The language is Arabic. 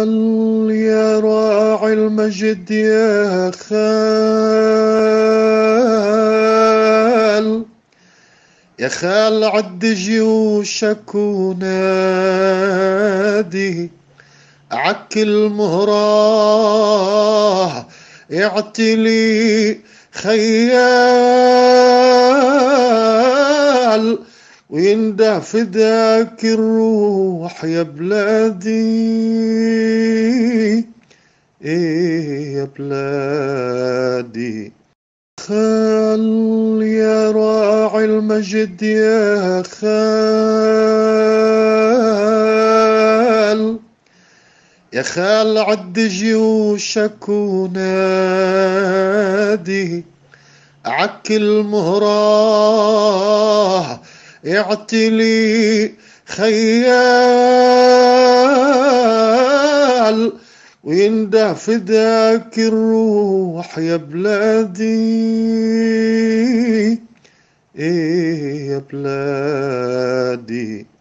يا راعي المجد يا خال يا خال عد جيوشك ونادي عك المهراه اعتلي خيال ويندع فداك الروح يا بلادي ايه يا بلادي خال يا راعي المجد يا خال يا خال عد جيوشك ونادي عك المهراه اعتلي خيال وينده فداك الروح يا بلادي ايه يا بلادي